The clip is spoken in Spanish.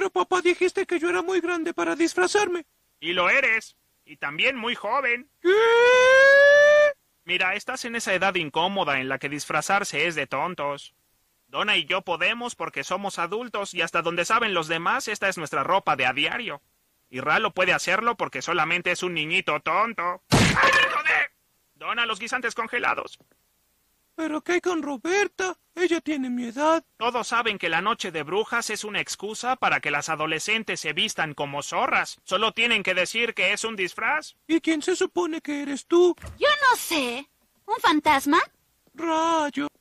Pero papá dijiste que yo era muy grande para disfrazarme. Y lo eres. Y también muy joven. Mira, estás en esa edad incómoda en la que disfrazarse es de tontos. Donna y yo podemos porque somos adultos y hasta donde saben los demás, esta es nuestra ropa de a diario. Y Ralo puede hacerlo porque solamente es un niñito tonto. ¡Ay, Dona los guisantes congelados. ¿Pero qué hay con Roberta? Ella tiene mi edad. Todos saben que la noche de brujas es una excusa para que las adolescentes se vistan como zorras. Solo tienen que decir que es un disfraz. ¿Y quién se supone que eres tú? Yo no sé. ¿Un fantasma? Rayo.